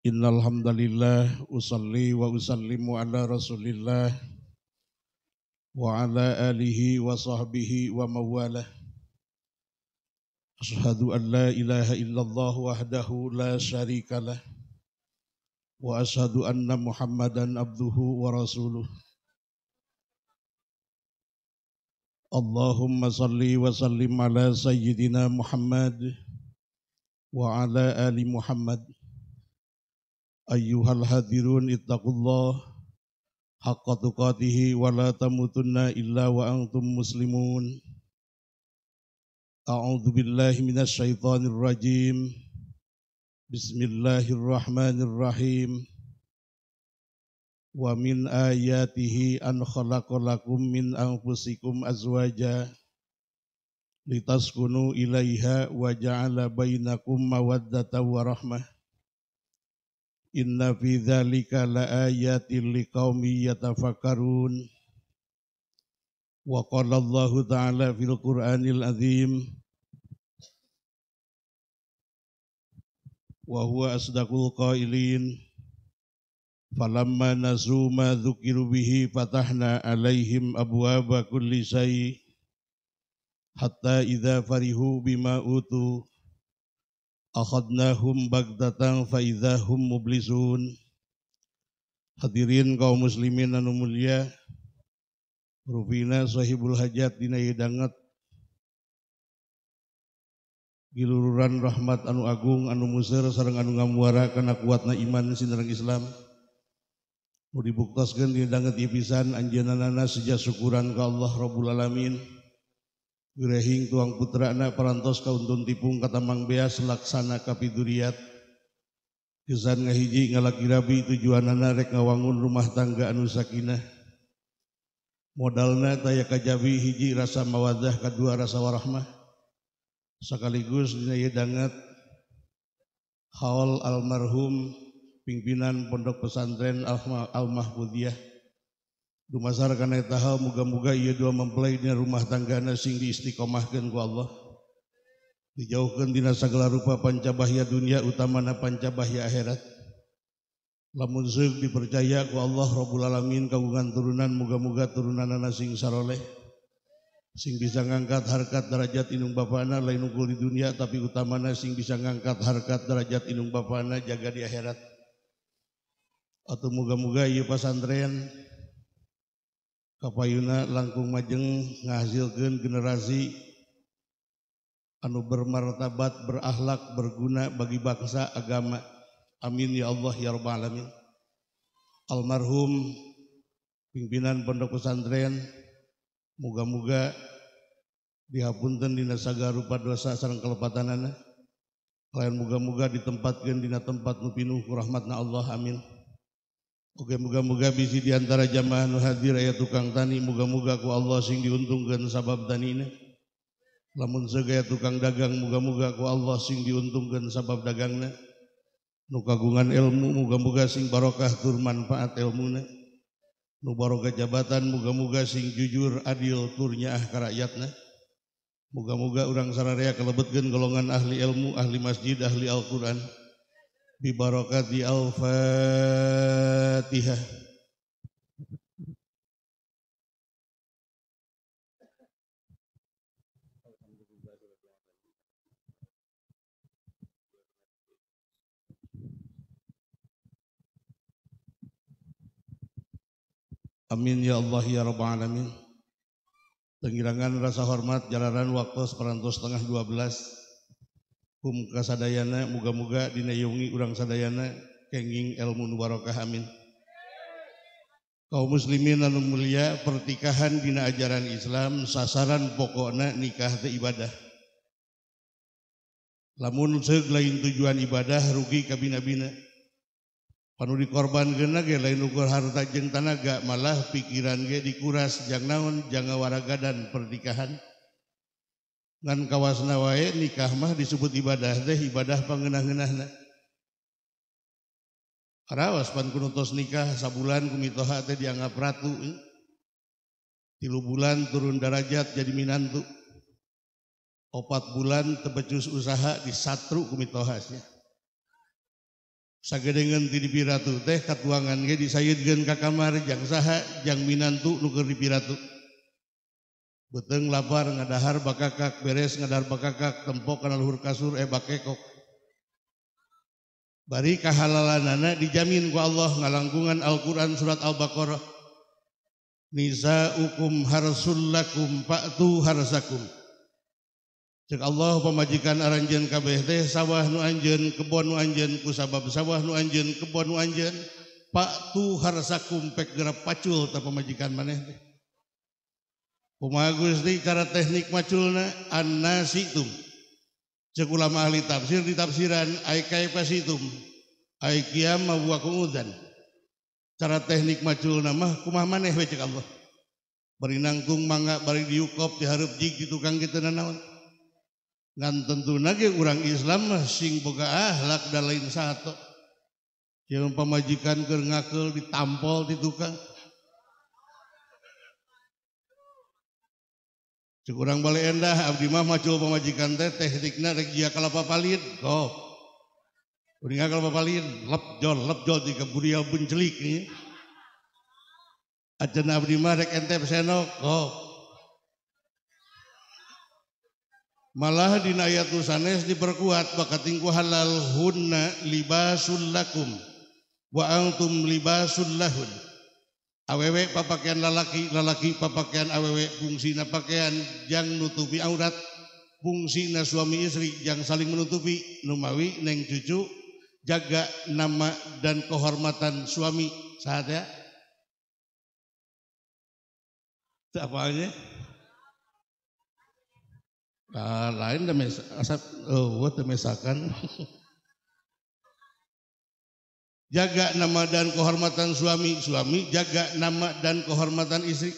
Innal hamdalillah usalli wa usallimu ala Rasulillah wa ala alihi wa sahbihi wa mawalah Ashhadu an la ilaha illallah wahdahu la syarika lah wa ashhadu anna Muhammadan abduhu wa rasuluh Allahumma salli wa sallim ala sayyidina Muhammad wa ala ali Muhammad ayyuhal hadirun ittaqullah haqqa tuqatihi wa la tamutunna illa wa antum muslimun A'udzu billahi minasy syaithanir rajim Bismillahirrahmanirrahim Wa min ayatihi an khalaqalakum min anfusikum azwaja litaskunu ilaiha wa ja'ala bainakum mawaddatan wa rahmah Inna fi dzalika laayatin liqaumin yatafakarun Wa qala Allah Ta'ala fil Qur'anil Azim wa huwa asdaqul qailin falamma nasu ma dzukiru bihi fatahna alaihim abwaaba kulli syai hatta idza farihu bima utu akhadnahum bagdatan fa mublisun hadirin kaum muslimin anu mulia rufina sahibul hajat dina hidangat gilururan rahmat anu agung anu musir sareng anu ngamuara kana kuatna iman sinerang Islam nu dibuktaskeun dina danget pisan anjeunana sejak syukuran ke Allah Rabbul Alamin tuang putrana perantos Kauntuntipung kata Ma beas laksana kapi Duriatzanji ngabi tujuanrekkawangun rumah tangga Nusakinah modalnya tay kajjawi hiji rasa mawajah kedua rasa warrahmah sekaligusnyadanggat hawal almarhum pimpinan pondokk pesasntren alma almamahmuiyayah Dumasarakan eta hal muga-muga ia dua mempelai dina rumah tanggana sing diistiqomahkeun ku Allah. dijauhkan dina segala rupa pancabahya dunia utamana pancabahya akhirat. Lamun seuk dipercaya ku Allah Rabbul Alamin kagungan turunan muga-muga turunanana sing saroleh. Sing bisa ngangkat harkat derajat inung bapana lain unggul di dunia tapi utamana sing bisa ngangkat harkat derajat inung bapana jaga di akhirat. Atau moga-moga muga ieu pasantren Kapayuna langkung majeng ngahasilkan generasi anu bermartabat, berakhlak, berguna bagi bangsa, agama. Amin ya Allah ya Rabbal Alamin. Almarhum pimpinan pondok pesantren, muga-muga dihapunten dina sagarupa dosa sareng kelepatanana. Lain muga-muga ditempatkan dina tempat nu rahmatna Allah. Amin. Oke muga-mga bisi diantara jamaah hadiraraya tukang tani muga-mgaku Allah sing diuntungkan sabab tan la seg tukang dagang muga-mgaku Allah sing diuntungkan sabab dagang nu kagungan ilmu muga-muga sing barokah tur manfaat ilmu lubarokah jabatan muga-muga sing jujur adil turnya a rakyat muga-moga urangsraya kelebetgen golongan ahli ilmu ahli Masjid ahli Alquran Al الفاتحة Amin ya Allah ya Rabbal Alamin. Tenggirangan rasa hormat jalanan waktu seperantus setengah dua belas. kasadaana muga-mugadinayongi urangsadayanakenging elmun war kaum muslimin lalulum mulia pertikahan bina ajaran Islam sasaran pokokna nikah ibadah lamun lain tujuan ibadah rugi kabinabina pan di korban gen lainuku harta jengtanaga malah pikiran ge dikurasjangnaon jangan warraga dan pernikahan kawawasnawae nikah mah disebut ibadah deh ibadah pengenang-genwas nikah sa bulantu eh. tilu bulan turun darajat jadi Minant opat bulan tepecus usaha di satu kom toasnya sage titu tehtuangan di kamar yang Minantu nu dipiratu beteng lapar ngadahar bakakak beres ngadahar bakakak tempok kana luhur kasur eh bakekok bari kahalalanana dijamin ku Allah ngalangkungan Al-Qur'an surat Al-Baqarah nisaukum harsul lakum fa'tu harsakum cek Allah pemajikan aranjen kabeh teh sawah nu anjen kebon nu anjen ku sabab sawah nu anjen kebon nu anjeun fa'tu harsakum pek gerap pacul ta pemajikan maneh teh gusli cara teknik maculna an seku lama ahli tafsir ditafsiran cara teknik maculnamah kumah maneh Allahanggung mang dikop di tentu u Islam sing buka akhlak dan lain satu pemajikan ke ngakel diampol di tukang kurang balik endah Abdi mah maju pemajikan teh tekniknya rek jia kalapa palin kok Uringa kalapa palin lep jol lep jol jika buria buncelik nih aja Abdi mah rek ente senok kok malah di ayat nusanes diperkuat bakatingku halal hunna libasul lakum wa antum libasul lahun awewe papakaian lalaki lalaki papakaian awewe fungsina pakaian yang nutupi aurat fungsina suami istri yang saling menutupi numawi neng cucu jaga nama dan kehormatan suami saat ya apa nah, lain demes asap oh demesakan jaga nama dan kehormatan suami, suami jaga nama dan kehormatan istri.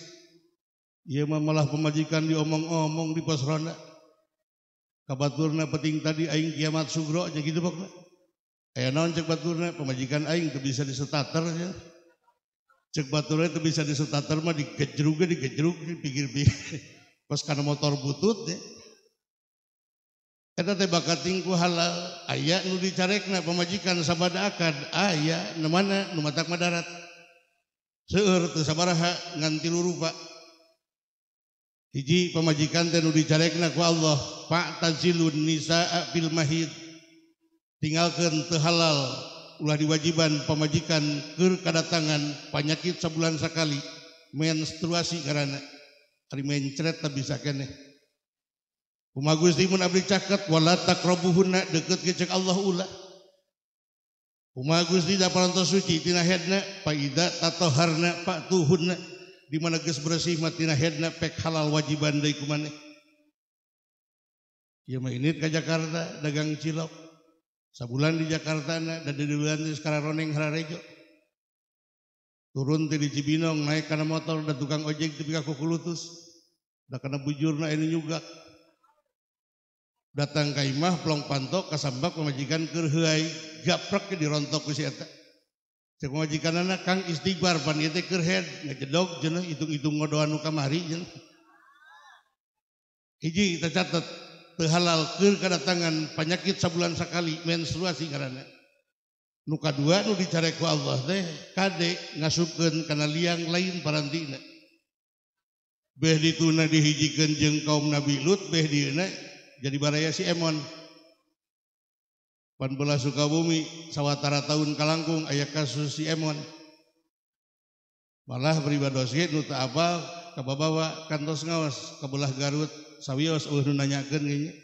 Ia mah malah pemajikan diomong-omong di pos ronda. Kabaturna penting tadi aing kiamat sugro aja gitu pokoknya. Aya naon cek baturna pemajikan aing teu bisa disetater ya. Cek baturna teu bisa disetater mah digejerug digejerug dipikir-pikir. Pas kana motor butut ya. bakku halal aya nu dicek pemajikan saaka aya mana memata Madarat se saha nganti lu Pak jiji pemajikan dan dicek naku Allah Pakzi Nihi tinggalkan te halal ulah diwajiban pemajikan kekadat tangan panyakit sebulan sekali menstruasi karenamencret bisa keeh Kuma Gusti mun abdi caket wala taqrabuhunna deket ke Allah ulah. Kuma Gusti da parantos suci tina hedna paida tatoharna tuhunna di mana geus bersih mah tina hedna pek halal wajiban deui kumaneh. Ieu mah init ka Jakarta dagang cilok. Sabulan di Jakarta na da deuleuan di Roneng Hararejo. Turun di Cibinong naik karena motor da tukang ojek tepi ka Kukulutus. Da kana bujurna ini juga datang kai mahlong panto kasamba mewajikankerhaaiprak dirontokjikan istighbar catathalaltul kedatangan panyakit sa bulan sekali menluasi karena luka dua dicaku Allah deh kadek nga suke karena liang lain paraina tun dihijikan jengkau nabi Lu karena baraaya simon Banbolalah sukabumi sawwatara tahun kalangkung ayaah kasus siemon malah beriba dosihi nu taal ke bawa kantos ngawas kabelah Garut sawwis nanyaken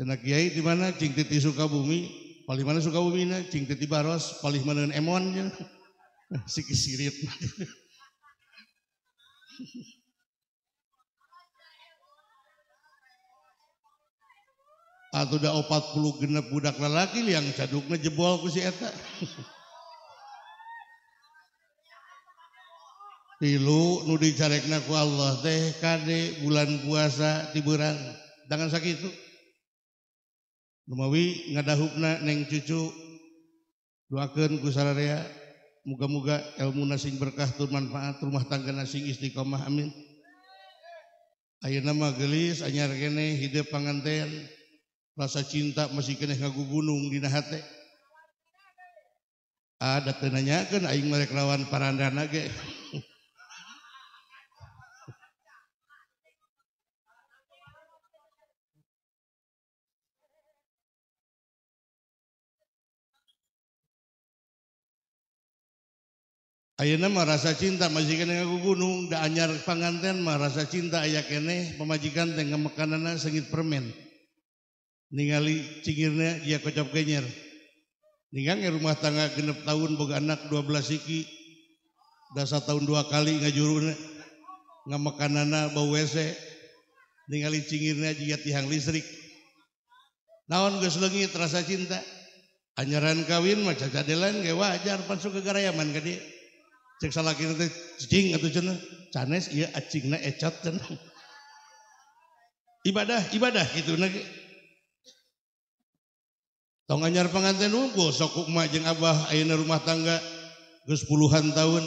ce Kyai di manaing titi sukabumi paling mana sukabumiing titios palingmonnya siki si udah o 40 genp budak lalaki yang caduk jelu naku Allah de kadek bulan puasa tiburan jangan sakit itumawi ngana neng cucu muka-mga ilmu nasing berkahtur manfaat rumah tangga nasing is diqa amin Ayo nama gelis any gene hidup panganian rasa cinta masih keeh kagu gunungdinahati tenanyaing me lawan para cinta majikan kagu gunung nda anyar pangantenmah rasa cinta ayayak eneh pemajikan tenga makanana sengit permen ningali cingirnya dia kocap genyer ningang rumah tangga genep tahun boga anak dua 12 siki dasa tahun dua kali ngajuruna ngamakanana bau WC ningali cingirnya dia tiang listrik naon geus leungit terasa cinta Anjuran kawin mah cacadelan gak wajar suka kegarayaman ka dieu cek salaki teh cicing atau cenah canes ieu acingna ecat cenah ibadah ibadah gitu nah tong anyar pengantin unggul sok ukma jeng abah ayeuna rumah tangga geus puluhan tahun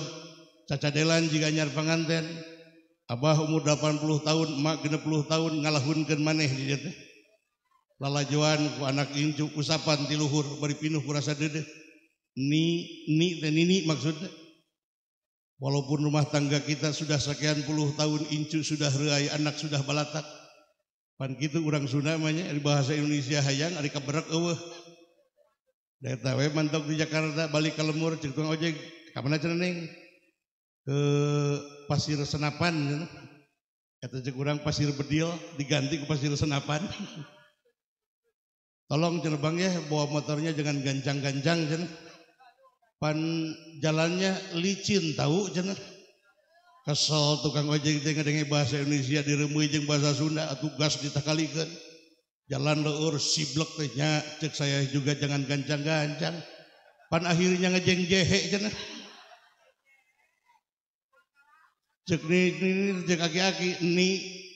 cacadelan jika anyar pengantin abah umur 80 tahun emak 60 tahun ngalahunkeun maneh di dieu teh lalajuan ku anak incu usapan ti luhur bari pinuh kurasa dedeh ni ni dan ini maksudnya Walaupun rumah tangga kita sudah sekian puluh tahun incu sudah reai anak sudah balatak. Pan gitu orang Sunda namanya bahasa Indonesia hayang ada kabarak eueuh. Dari tawe mantok di Jakarta balik ke Lemur cek tukang ojek kapan aja neng ke pasir senapan ya. kata cek kurang pasir bedil diganti ke pasir senapan tolong cerbang ya bawa motornya jangan ganjang-ganjang jen ya. pan jalannya licin tahu jen ya. kesel tukang ojek teh ngadenge bahasa Indonesia diremui jeng bahasa Sunda tugas gas ditakalikan jalan leur siblek tehnya cek saya juga jangan ganjang-ganjang pan akhirnya ngejeng jehe cenah cek ni, ni, ni cek aki-aki ni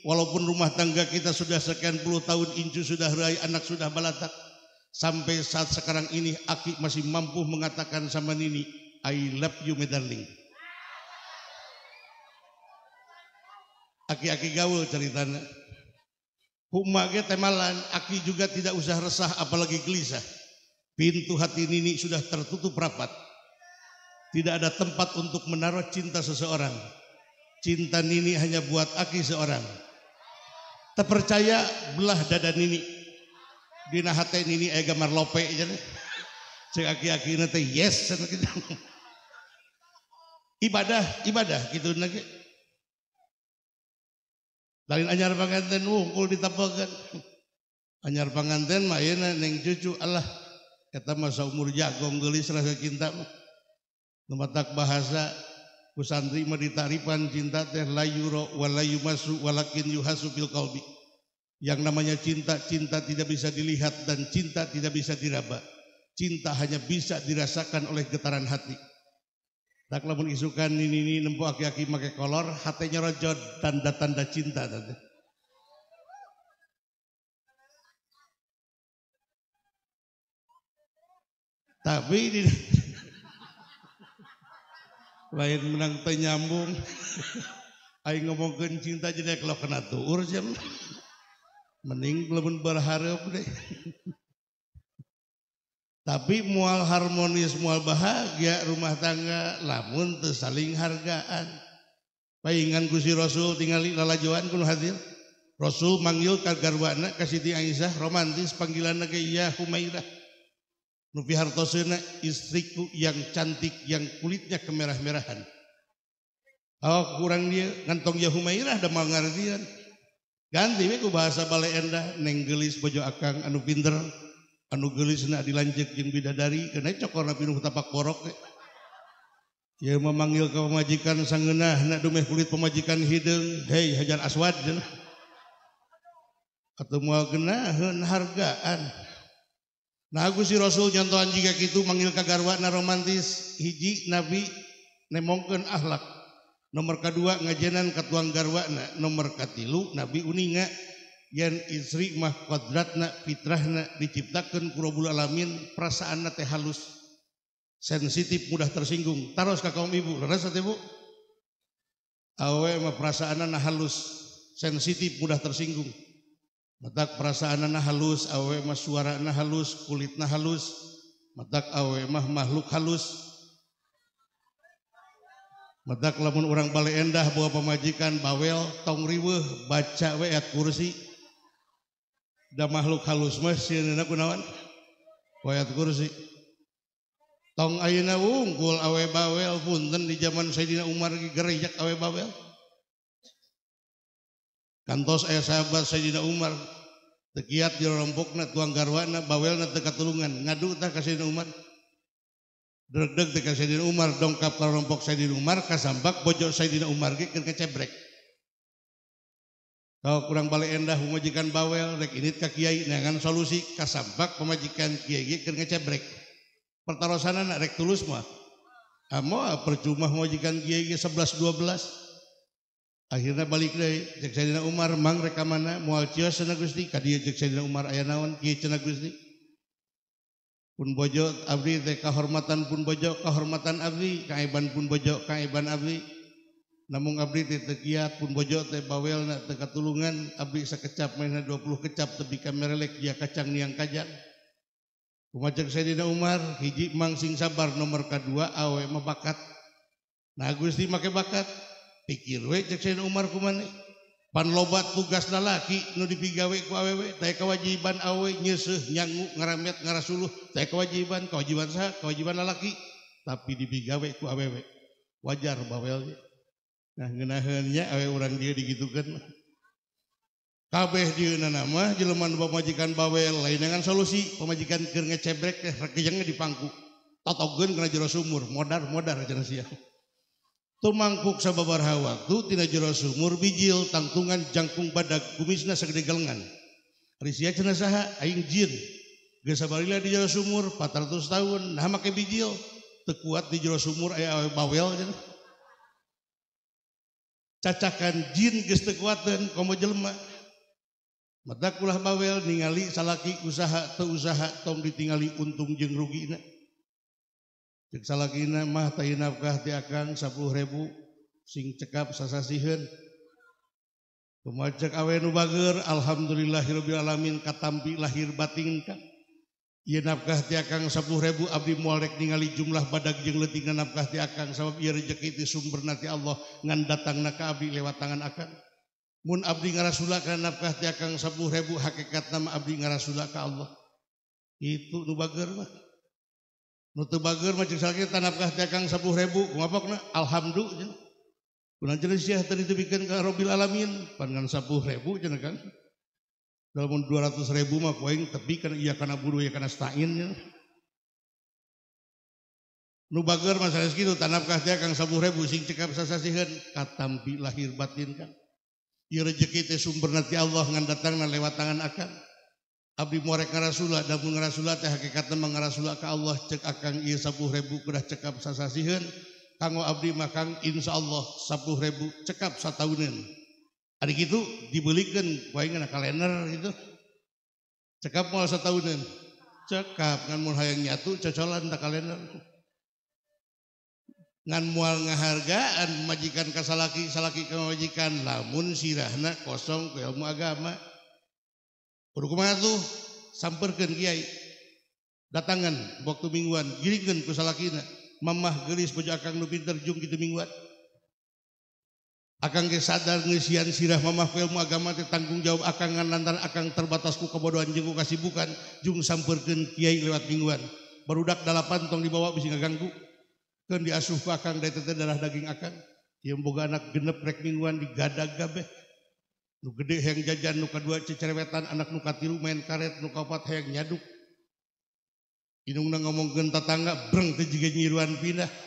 walaupun rumah tangga kita sudah sekian puluh tahun incu sudah rai anak sudah balatak sampai saat sekarang ini aki masih mampu mengatakan sama nini I love you my darling aki-aki gaul ceritanya Humage temalan aki juga tidak usah resah apalagi gelisah. Pintu hati Nini sudah tertutup rapat. Tidak ada tempat untuk menaruh cinta seseorang. Cinta Nini hanya buat aki seorang. Terpercaya belah dada Nini. Dina hati Nini ega marlope. lope jadi. Cek aki-aki nanti yes. Ibadah, ibadah gitu nanti lain anyar panganten wungkul uh, ditapakan. Anyar panganten mah ayeuna cucu Allah eta masa umur jagong gelis rasa cinta Nematak bahasa kusandri mah ditaripan cinta teh layuro walayu masuk walakin yuhasu fil qalbi. Yang namanya cinta, cinta tidak bisa dilihat dan cinta tidak bisa diraba. Cinta hanya bisa dirasakan oleh getaran hati. Tak lamun isukan ini ini nempu aki-aki make kolor, hatenya rojo tanda-tanda cinta tadi. Tapi di lain menang penyambung, Aing ngomongin cinta jadi kalau kena tuh jam. Mending belum berharap deh. Ha mual harmonis mual bahagia rumah tangga lamunt saling hargagaan Paingan kusi Raul tinggaljuan had Rasul manggilisah romantis panggilan Ya Hurah hart istriku yang cantik yang kulitnya ke merah-merahan kurang dia ngantong Ya Hurah mau gantiku bahasa Balle nenggelis bojoakan anu Binder An gelis dilanjutkin bidadari memanggil kaumajikan sanggennahmeh kulit pemajikan hajan Aswa ketemuhargaan Nah aku sih Rasul contohan jika gitu memanggil ka garwana romantis hiji nabi nemken akhlak nomor kedua ngajanan ketuang garwa nomor Katlu nabi uninga Yang istri mah kodratna fitrahna diciptakan kurobul alamin perasaan teh halus sensitif mudah tersinggung taros ke kaum ibu leres teh bu awe mah perasaan nah halus sensitif mudah tersinggung matak perasaan nah halus awe mah suara nah halus kulit nah halus matak awe mah makhluk halus matak lamun orang balai endah buah pemajikan bawel tong riweh baca weat kursi da makhluk halus mesin kunawan wayat kursi tong ayeuna wungkul awe bawel punten di zaman Sayyidina Umar gerejak awe bawel kantos aya sahabat Sayyidina Umar tekiat di rompokna tuang garwana bawelna teu katulungan ngadu tah ka Sayyidina Umar deg-deg teh ka Sayyidina Umar dongkap ka rompok Sayyidina Umar kasambak bojo Sayyidina Umar ge keur kecebrek kalau kurang balik endah pemajikan bawel, rek ini ke kiai, dengan nah solusi kasambak pemajikan kiai kiai kena cebrek. Pertarosana anak rek tulus mah. Amo ah, ah, percuma pemajikan kiai kiai sebelas dua belas. Akhirnya balik deh, cek dina Umar, mang rek mana, mual cios cina gusti, kadia cek Sayyidina Umar ayah nawan, kiai cina gusti. Pun bojo abdi teh kehormatan pun bojo, kehormatan abdi, kaiban pun bojo, kaiban abdi. kalau namun te pun bojo teh baweltulungan Ab sekecap main 20 kecap tapi mererelek ya kacang nih yang kajakjak saya Umar hiji mangsing sabar nomor K kedua awek mebakat nahgue make bakat pikir Umar pan lobat tugaslaki dipiga awe kewajiban awe nyangu ngaram ngarasuluh kewajiban kewajiban saya kewajiban lalaki tapi diigaweku awewek wajar bawel ngennya orang dia di kan kabeh dina Jeman pemajikan Bawel lainangan solusi pemajikankirnge cebreknya eh, dipangkuk sumur je tuh mangkukbar Hawa tuh juro sumur bijil tanttungan jangkung pada gumis sedengan Risia jenasaha Aingjin di sumur 400 tahun bij tekuat di juro sumurwel jin geku komo jelma Madakulah bawel ningali sala usaha teuaha tong ditingali untung jeng rugginang salah mahtaafkah akan bu sing cekap sasasijak a nu bagr Alhamdulillahhirbil aalamin katambi lahir batingkan. nafkah tiakgang sabuh rebu Abi mualik ningali jumlah badak yang lettingan nafkah tiakang sab rejeiti sumber nanti Allah ngandatang naka Abi lewat tangan akan Abdi ngarasul nafkah tiakang sabuh rebu hakekat nama Abdi ngarasulka Allah itukah ti sab rebu alhamdul tadikan alamin pangan sabuh rebu je dalam 200 ribu mah poin tapi kan iya karena buru ya karena stain ya. Nu bager masalah segitu tanap dia kang sabu ribu sing cekap sasasihan katampi lahir batin kan. Iya rezeki teh sumber nanti Allah ngan datang na lewat tangan akan. Abdi muarek ngarasulah, damun ngarasulah teh hakikatnya mengarasulah ke Allah cek akang iya sabu ribu kudah cekap sasasihan. Kanggo abdi makang insya Allah sabu ribu cekap tahunin hari itu dibelikan bayangkan kalender itu cekap mau setahunan cekap ngan mau yang nyatu cocolan tak kalender ngan mual ngahargaan majikan kasalaki salaki salaki ka majikan lamun sirahna kosong ku ilmu agama kudu kumaha tuh samperkeun kiai datangan waktu mingguan giringkan ku salakina mamah geulis bojo akang nu pinter jung kitu mingguan akan kesadaran sadar ngesian sirah mamah ilmu agama teh tanggung jawab akang lantaran akang terbatas ku kebodohan jenguk ku kasibukan jeung sampeurkeun kiai lewat mingguan. Barudak dalapan tong dibawa bisi ngaganggu. kan diasuh pakang akang darah daging akan yang boga anak genep rek mingguan digadag gabe. Nu gede yang jajan nu kadua cecerewetan anak nu katilu main karet nu kaopat yang nyaduk. Inungna ngomongkeun tatangga breng teh nyiruan pindah.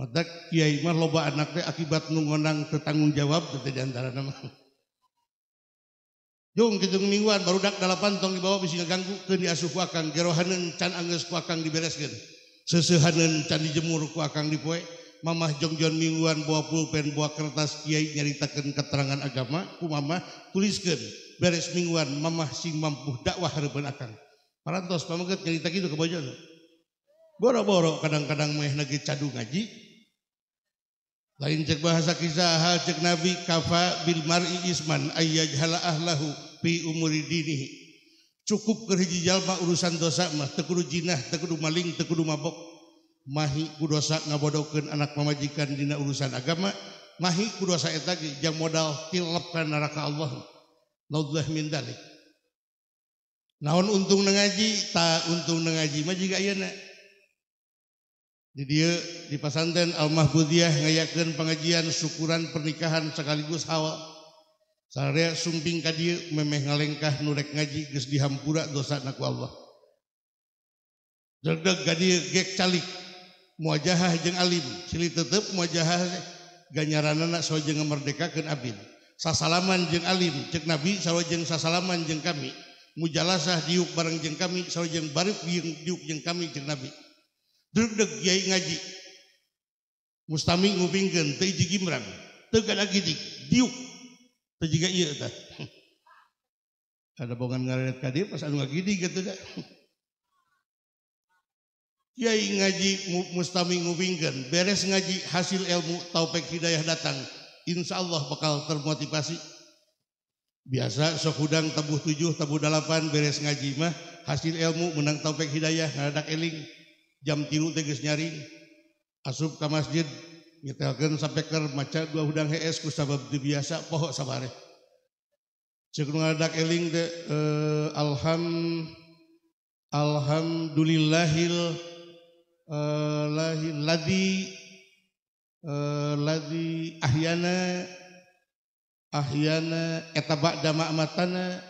Mata kiai mah loba anak teh akibat nungonang tetanggung jawab teh diantara nama. Jung kita mingguan baru dak dalapan tong dibawa bisa ngaganggu ke di asuh kuakang gerohanen can anges kuakang dibereskan. Sesehanen can dijemur kuakang dipoe. Mamah jongjon mingguan bawa pulpen bawa kertas kiai nyaritakan keterangan agama ku mamah tuliskan beres mingguan mamah sing mampu dakwah harapan akang. Parantos pamangkat nyarita gitu kebajoan. Boro-boro kadang-kadang meh nagi cadu ngaji Quran ce bahasa kisaha ce nabi kafa Bilmarman ayalahudini cukup kehijijallma urusan dosa mah teguru jinah tedu maling tegudu mabok mahi kudosa nga boddo ke anak pemaajkan Di urusan agama mahi kudosaetaagi modalaka Allah naon untung ngaji tak untung ngaji maji kayak enak dia di pesanten almamah Buiyaah ngayatkan pengajian syukuran pernikahan sekaligus awa sumbing ka memeh ngalegkah nurrek ngaji ge di Hampura dosa naku Allah mu Alim tetap wa ganyaranak sojengmerdekakan Ab saalaman jeng Alim cenabi sawajeng saalaman jeng kami mujalasah diuk barang jeng kami sojeng baret y kami cenabi Dudeg yai ngaji mustami ngupingkeun teu hiji gimran. teu kada diuk teu jiga iya. Ta. ada bongan ngarenet kadir, pas anu di. gitu dah. Yai ngaji mustami ngupingkeun beres ngaji hasil ilmu taupek hidayah datang insya Allah bakal termotivasi biasa sok hudang tabuh tujuh tabuh delapan beres ngaji mah hasil ilmu menang taupek hidayah ngadak eling jam tiu teges nyari asub ka masjid sampaiker maca dua udang heesku sabab dibiasa pohok saaba eling eh, Alhamdul Alhamdulillahil la lagi ah ahanabak damak matana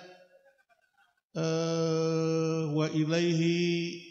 eh, eh, eh waaihi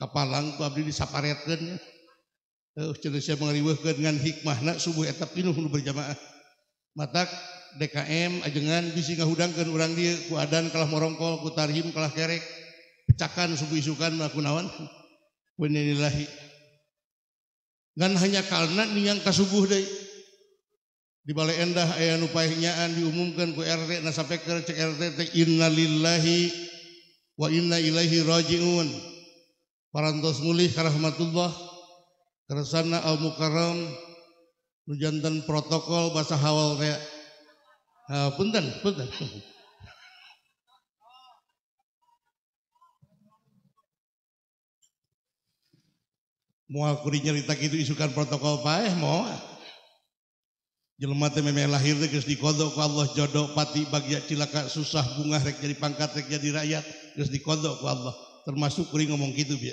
kepalalangku disapat pengli dengan hikmah na subuh etap berjamaah mata DKM ajengan diinggah hudangangkan u dia kuada dan kalau morongkol kutarhim kelah kerek pecakan subuh-isukanku nawan dan hanyangka subuh dibalik endah ayaan upayainyaan diumumkan ku nasa cRT innalillahi wanaillahijiun parantos mulih karahmatullah kersana al mukarram nujantan protokol bahasa hawal kayak uh, punten punten mau aku nyerita gitu isukan protokol paeh mau jelema teh memang lahir teh geus dikodok ku Allah jodoh pati bagia cilaka susah bunga rek jadi pangkat rek jadi rakyat geus dikodok ku Allah termasuk kuring ngomong gitu biar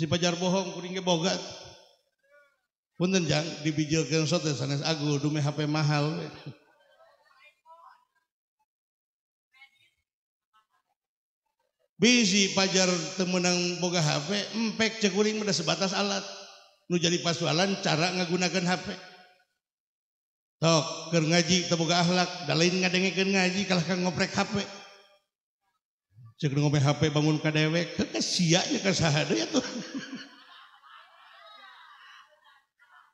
pajar bohong kuning bo pun dibij HP mahal busyi pajar temenang boga HP empek cekuring pada sebatas alat lu jadi pasalan cara ngagunakan HP to ngaji kita akhlak lain nga ngaji kaahkan ngoprek HP Cek ngombe HP bangun ke dewek, ke kesiaknya ke sahada ya tuh.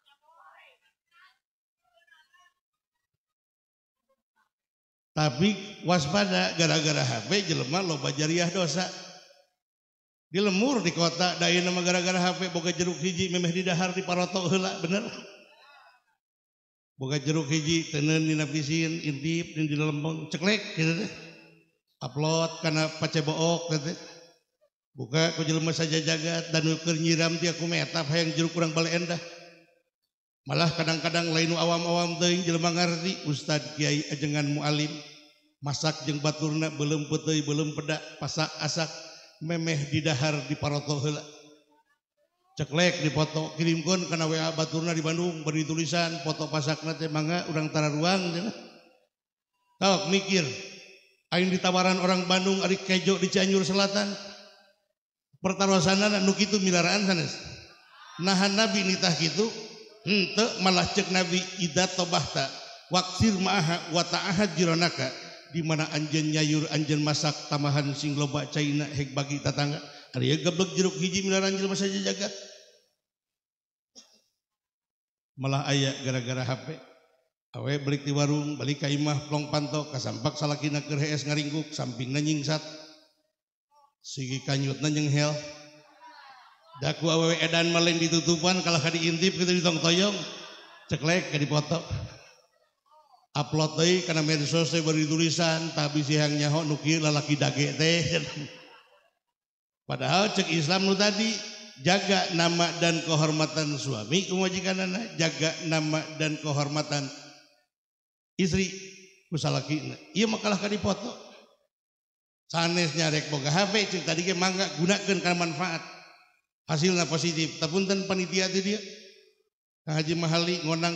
Tapi waspada gara-gara HP jelema loh jariah dosa. Di lemur di kota daya nama gara-gara HP boga jeruk hiji memeh di dahar di paroto heula bener. Boga jeruk hiji tenen dina pisin, intip di lempeng ceklek gitu deh. upload karena pace bo buka penjelma saja jaga dan kenyiram dia akuap hanya juruk kurang Baldah malah kadang-kadang lain awam-wam jeman Ustad Kyai ajengan mualim masak jeng Baturna belum putai belum pedak pas asak memeh didar di para tola celek dipoto kirimkun karena wa Baturna di Bandung berulisan foto pasak utara ruang mikir di tawaran orang Bandung Ari kejok di Canjurur Selatan pertarsan na nabi nitah malah cek nabitawak ma wa taaha jiaka dimana Anjnyayur Anjil masak tamahan Singloba China bagi tatanggaberuk malayat gara-gara HP awe balik di warung balik ke imah plong pantok kasampak salakina es hees samping nanying sat sigi kanyut nanying hel daku awe edan malin ditutupan kalah kadi intip, kita ditong toyong ceklek kadi potok upload deh karena medsos teh beri tulisan tapi siang nyaho nuki lalaki dage teh padahal cek Islam lu tadi jaga nama dan kehormatan suami kemajikan anak, jaga nama dan kehormatan istri us makalah dipoto sanesnya HP gun manfaat hasillah positif penitiati dia Hajimah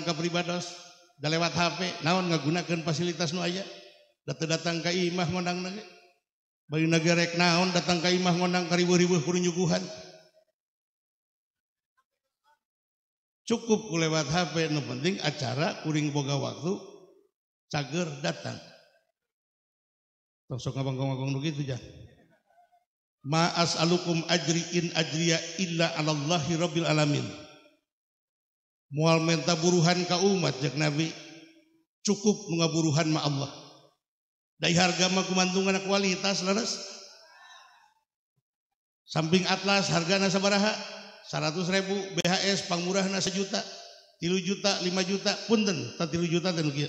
ke priba udah lewat HP naon nggak gunakan fasilitas nu aya datadat datang kaimahnek bay na naon datang kaimahribu cukup kulewat HP no penting acara kuring boga waktu cager datang. Tosok ngabang-ngabang begitu jah. Ma as'alukum ajri in ajriya illa alallahi rabbil alamin. Mual menta buruhan ka umat jak Nabi cukup mengaburuhan ma Allah. Dari harga ma kumantungan kualitas leres. Samping atlas harga hargana sabaraha 100 ribu BHS pangmurahna sejuta tilu juta lima juta punten tak juta dan kieu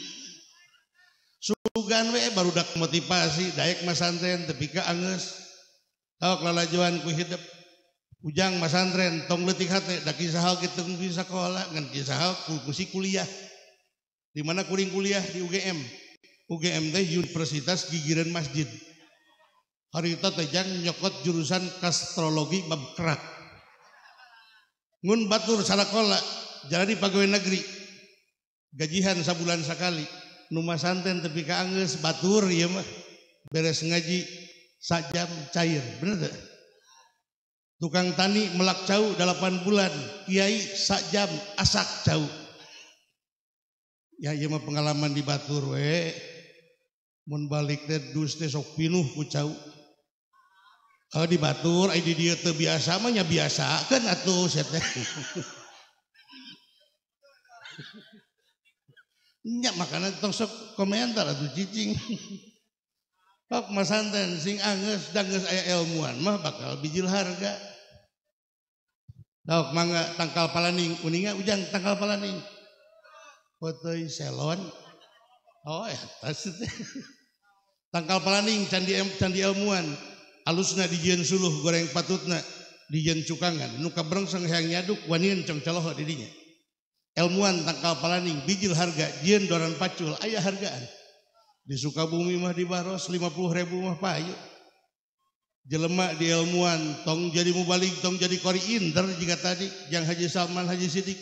baru dak motivasi Dayek Masren tepi Angsan kub ujang Masantren tong kuliah dimana kuning kuliah di UGM UGMD Universitas Gijiran masjid hari itu tejang nyokot jurusan kasrologi bab ngun batur salah jadi dipakwai negeri gajihan sabulan sakali karena santen tapi Ang batur ya mah beres ngaji sajam cair tukang tani melak jauh 8 bulan Kyaim asak jauh pengalaman dibaturbalik kalau dibatur dianya biasa kan atau makanan tong komentar elmuwan mah bakal biji harga man tanggal palaning uning ujang tanggal palaning foto selon oh, tanggal palaning candim candi elmuwan alusna Diuh goreng patutng yangnyaduk dirinya ilmuwan tangkal palaning bijil harga jieun doran pacul ayah hargaan di Sukabumi mah di Baros 50 ribu mah payu jelema di ilmuwan tong jadi mubalik tong jadi kori inter jika tadi yang Haji Salman Haji Sidik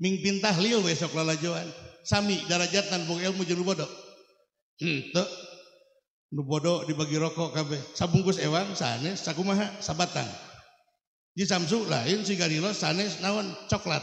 ming pintah liu besok lalajuan sami darajatan bung ilmu jenuh bodoh henteu hmm, nu bodoh dibagi rokok kabe sabungkus ewang sanes sakumaha sabatang di Samsu lain sigarilos sanes naon coklat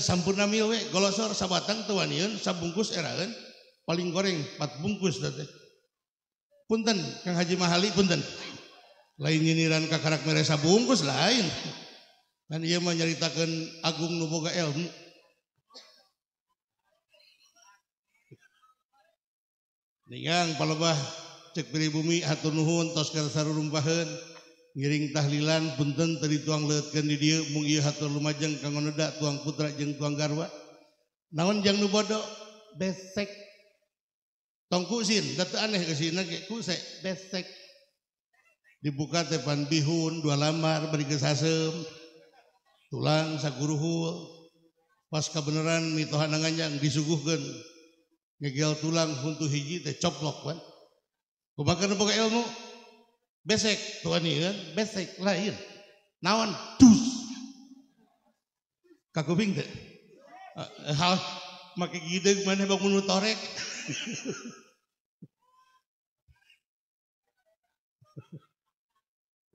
sampunna golosoratan tuan bungkus paling gorengempat bungkus pun yang hajimahali pun lain ini niran ke karakter mere bungkus lain dan ia meritakan Agung nubogamu cek bumihunsmpa ring tahlilan punnten tadi tuang diajang tuang putra je tuang garwa na jangan boddo best tongkusin aneh dibuka tepan bihun dua lamar berasem tulang sa Guhul pasca beneran mitohannya disuguh tulang untuk hijiplok kaupoko ilmu besek ini iya besek lahir, nawan dus kakuping deh, eh, hal make gede mana bangun torek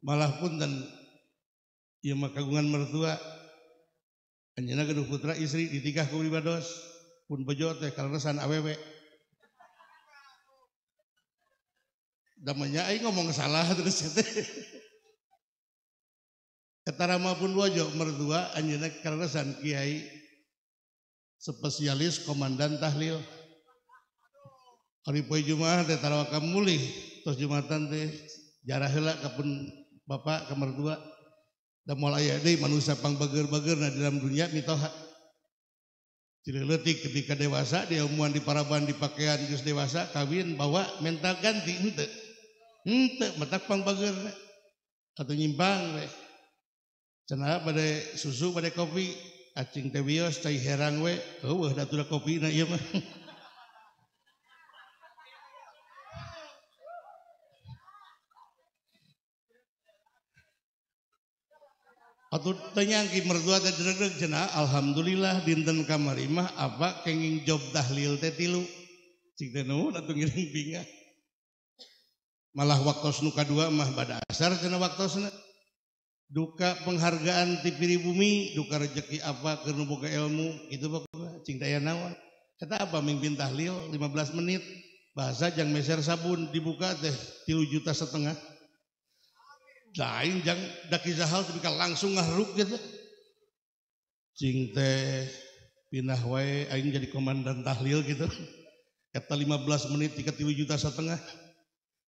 malah pun dan ia ya, makagungan mertua anjana kedua putra istri ditikah ku pun bejo teh karena san awewe Damanya aing ngomong salah terus ya teh. Ketarama pun wajo mertua anjeunna kareresan kiai spesialis komandan tahlil. Hari poe Jumat teh tarawaka mulih, terus Jumatan teh jarah heula ka pun bapak ka mertua. Da moal aya deui manusa pangbeger-begeurna di dalam dunia mitoha. Cileuleutik ketika dewasa dia umuan di paraban di pakaian geus dewasa kawin bawa mental ganti henteu. Ente matak pangbager atau nyimbang we. Cenah pada susu pada kopi acing tebios bios teh herang we. Heueuh oh, da kopi na ieu iya, mah. Atau tanya ki mertua teh dedeg cenah alhamdulillah dinten kamari mah apa kenging job tahlil teh tilu. Cing teh nuhun atuh ngiring bingah malah waktu snuka dua mah pada asar karena waktu duka penghargaan ti di bumi duka rejeki apa ke buka ilmu itu bakulah cinta daya nawa kata apa mimpin tahlil 15 menit bahasa jang meser sabun dibuka teh tilu juta setengah lain jang daki zahal tapi langsung ngaruk gitu cing teh pindah wae aing jadi komandan tahlil gitu kata 15 menit tiga tilu juta setengah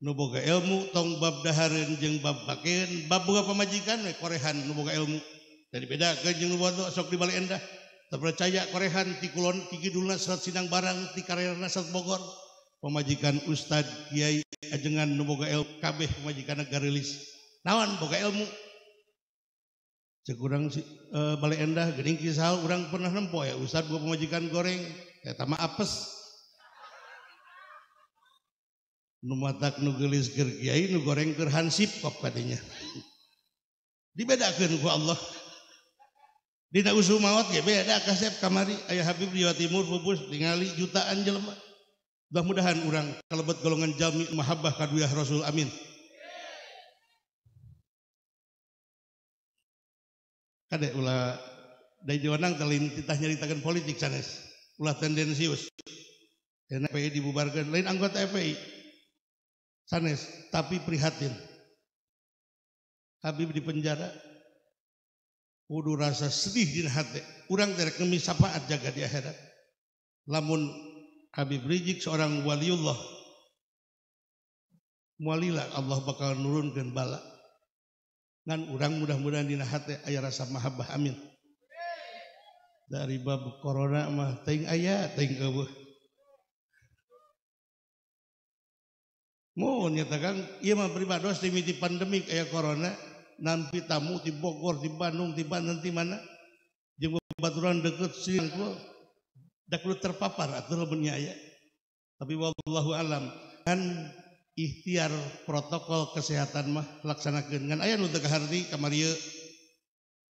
nuboga ilmu tong bab daharin jeng bab baken, bab buka pemajikan we korehan nuboga ilmu dari beda ke jeng nuboga sok di balik endah terpercaya korehan ti kulon ti serat sidang barang ti karerna serat bogor pemajikan ustad kiai ajengan nuboga ilmu kabeh pemajikan negarilis, nawan boga ilmu sekurang si, e, balik endah gening kisah orang pernah nempo ya ustad gua pemajikan goreng ya tama apes numatak nu gelis ger kiai nu goreng ger hansip kop kadinya dibedakan ku Allah Dina usu maut ge beda kasep kamari ayah Habib di Jawa Timur bubus ningali jutaan jelema mudah-mudahan orang kalebet golongan jami mahabbah kaduyah Rasul amin kade ulah dari Jawanang telintitah nyeritakan politik sanes ulah tendensius karena FPI dibubarkan lain anggota FPI sanes tapi prihatin Habib di penjara kudu rasa sedih di hati kurang dari kami sapaat jaga di akhirat lamun Habib Rizik seorang waliullah mualilah Allah bakal nurunkan bala ngan orang mudah-mudahan di hati ayah rasa mahabbah amin dari bab corona mah ting ayah ting eueuh Mau nyatakan, iya mah pribados timiti pandemik kayak corona, nampi tamu di Bogor, di Bandung, di Banten, di mana. Jeung baturan deket sini ku dak terpapar atau leunnya aya. Tapi wallahu alam kan ikhtiar protokol kesehatan mah laksanakeun ngan aya nu teu kaharti kamari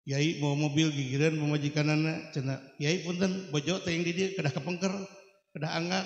Yai mau mobil gigiran mau anak, cenah. Yai punten bojo teh yang di dia kedah kepengker, kedah anggang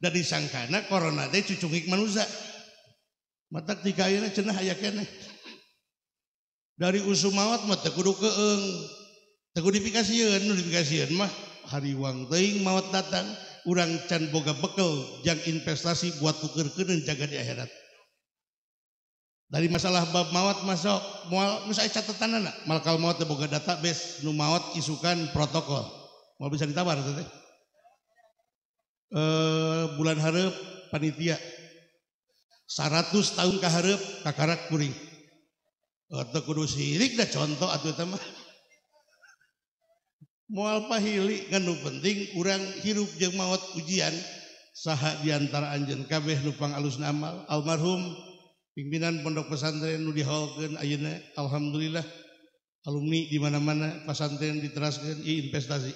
disangkan kor cu mata dari us mautkasikasi hari Wa maut datang u Can boga bekel yang investasi buat guker ke dan jaga di akhirat dari masalah bab maut masuk catatankal mautga database maut isukan protokol mau bisa ditabar eh bulan Harep panitia 100 tahun kahharep Kakaratkuringsi eh, contoh atau mualpa penting kurang hirup jemawat ujian saat diantara Anjen kabeh lupang alusnamal almarhum pimpinan pondok pesaantren Nudi Holken Alhamdulillah alumni dimana-mana pasantian diterasken investasi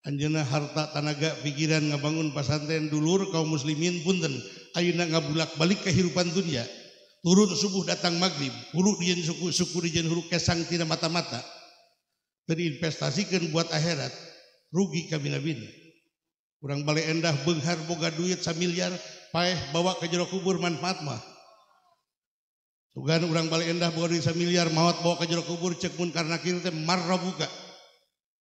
Anna harta tanaga pikiran ngabangun pasantian dulur kaum muslimin punnten auna nga bulak-balik kehidupan dunia turun subuh datang magnim bu suku-s huang tidak mata-mata jadiinvestasikan buat akhirat rugi kamimin kurangbalik endah penghar boga duit sa miliar paah bawa kejero kubur manfaat mah Tuhan kurangbalik endah bahwa bisa miliar maut bawa kejero kubur cekbun karenakiri marrah buka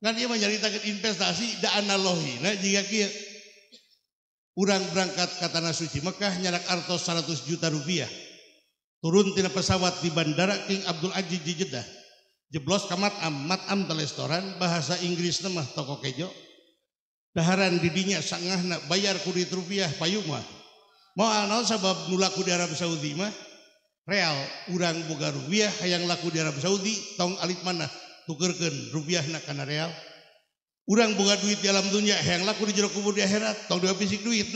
Kan dia menceritakan investasi da analogi. Nah, jika kita kurang berangkat ke tanah suci Mekah nyarak artos 100 juta rupiah. Turun tina pesawat di bandara King Abdul Aziz di Jeddah. Jeblos ke matam, matam di restoran, bahasa Inggris lemah toko kejo. Daharan didinya nak bayar kudit rupiah payuma. Mau anal sabab nulaku di Arab Saudi mah real urang boga rupiah hayang laku di Arab Saudi tong alit mana rupiah u bunga duit di dalam dunia yang laku di je atau duit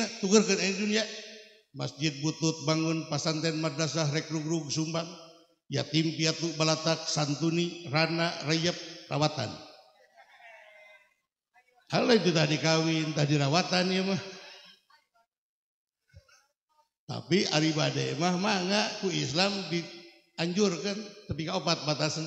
masjid butut bangun pasantren maddasah rekrut grup Sumbang yatim pitu balataksuni ranna rawatan Hal itu tadi kawin tadi rawawa tapi Abamahku Islam di anjurkan tapi obat batasnya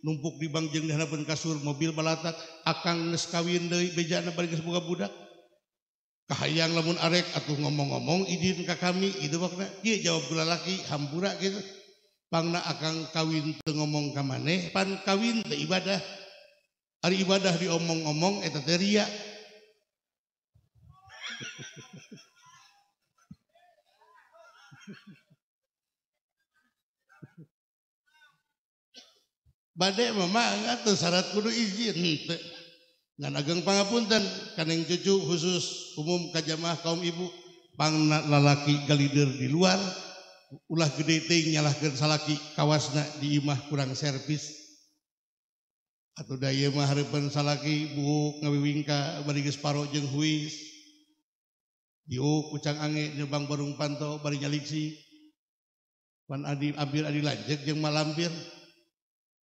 lumpmpuk di Bangjenpan kasur mobil balatak akan neskawin dari bejana semoga budak kehaang namunmun arerek atau ngomong-ngomong izinkah kami itu waktu dia jawab belalaki hambura gitupangna akan kawin temong ka maneh pan kawin ibadah hari ibadah di omong-omong etetateria me syarat bunu izinngpang kang cucu khusus umum kajjamah kaum ibu bang lalaki galider di luar ulah gedete nyalah gersalaki kawasna diimah kurang servis atau day ma bangsa bu ngawikaparo ucaggin nyebang barung panauksi Abje yang malampir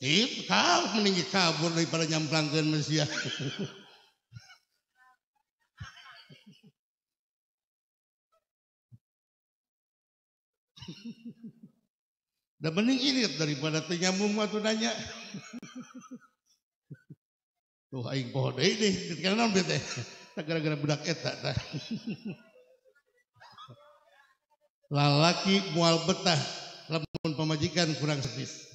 Ip, kau meninggi kabur daripada nyamplangkan Mesia. Dan mending ini daripada tenyamung waktu nanya. Tuh aing pohon deh deh, karena naon tak Gara-gara budak etak tah. Lalaki mual betah lamun pemajikan kurang sepis.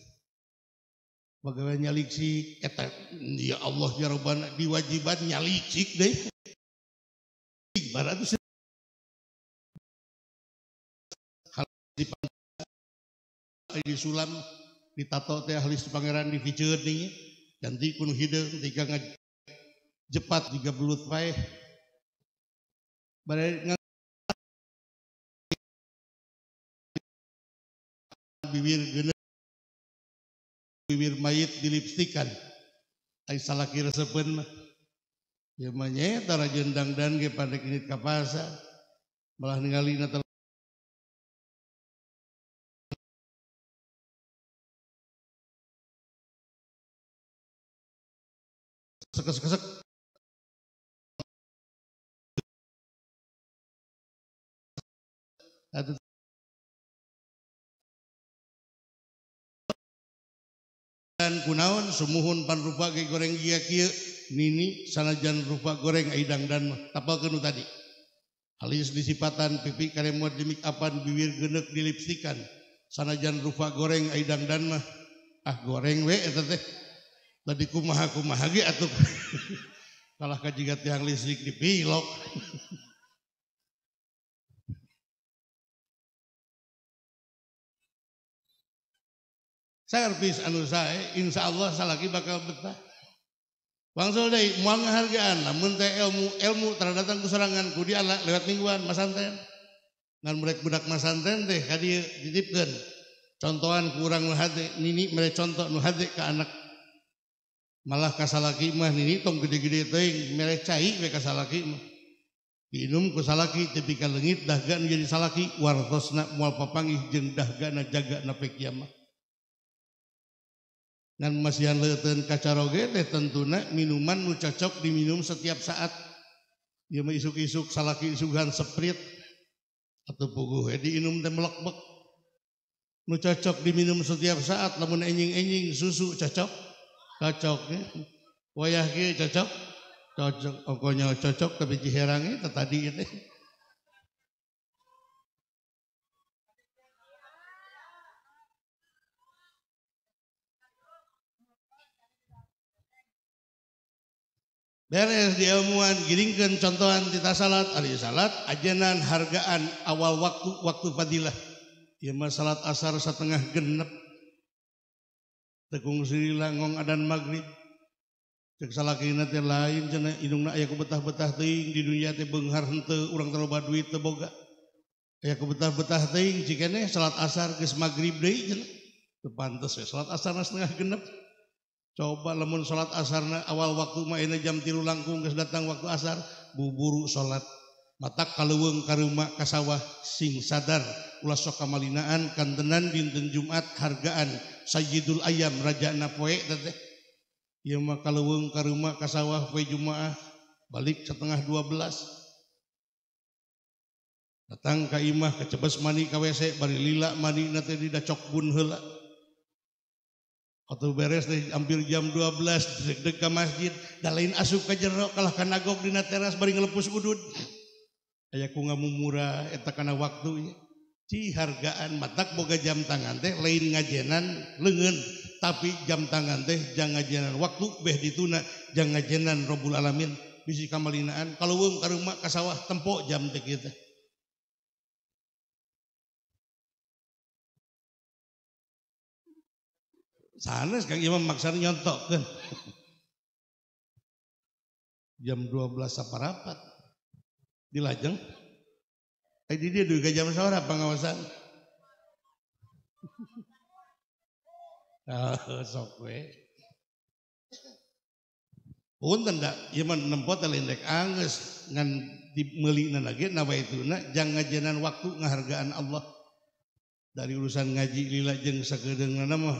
Bagaimana nyaliksik Kata ya Allah ya Rabbana diwajiban nyaliksik deh barat hal di di sulam ditato teh halis pangeran di fijer nih ganti kuno hidung tiga jepat tiga belut pae bare bibir gila bibir mayit dilipstikan ay salah kira sepen ya manyet tara jendang dan ke pada kini kapasa malah ningali na sekesek atau kunaon seumuhun panrup goreng Nini sanajan rupa goreng aiddang dan tap tadi alis disipatan pipi karmu demikkapan biwir gek dilipsikan sanajan rupa goreng aiddang dan mah ah goreng wetete tadiku makumahagi atau salah kajjiat yang listrik dipilok servis anu saya insya Allah salaki bakal betah Wangsul deh, mau ngehargaan, namun teh ilmu ilmu terdatang ke kudi anak lewat mingguan masanten. Ngan mereka budak masanten teh kadi titipkan. Contohan kurang nuhade, nini mereka contoh nuhade ke anak. Malah kasalaki mah nini tong gede-gede teh mereka cai mereka kasalaki mah. Diinum ku tapi lengit dahgan jadi salaki wartos nak mual papangih jeng dahgan jaga na kiamah dan masihan leten kacaroge teh tentunya minuman nu cocok diminum setiap saat dia ya mah isuk-isuk salaki isugan seprit atau buku. eh, diinum teh melekbek nu cocok diminum setiap saat lamun enjing-enjing susu cocok cocok ya. wayah ge cocok cocok pokoknya cocok tapi ciherangnya tadi ini di ilmuwan gikan contohan kita salat al salat ajanan hargagaan awal waktu waktu padilah salat asar setengah genep telang ngo magnet laintah di dunia orang ter duit aya ke betahtah te salat asar ke magribtes salat asar setengah genep coba lemun salat asar na awal waktu main jam tiru langkung kedatang waktu asar buburu salat matatak kalauweg Karuma kasah sing sadar pula soka malinaan kantenan dinten Jumat hargagaan Sayyidul ayam Raja napoek karuma kasah Jumaah balik setengah 12 datang Kaimah kecebes mani Kwsekla manikbunla tul beres ambpir jam 12 sedeka masjid dan lain asuh ke jero kalau karena goas paling lepus w kayak aku mau murahakakan waktu si hargagaan matak Boga jam tangan tehh lain ngajenan lengan tapi jam tangan tehh jangan ngajenan waktu beh dituna jangan ngajenan robul alamin misi kamlinaan kalau wong ke rumah sawah temk jamki Sanes Kang Imam iya, maksana nyontokeun. jam 12 rapat? di lajeng eh di dia duga jam sore pengawasan oh, ah, sok we punten da ieu iya, mah nempo dengan lendek angges ngan nah itu lagi nah, jangan jangan waktu ngahargaan Allah dari urusan ngaji lila jeung dengan nama nah,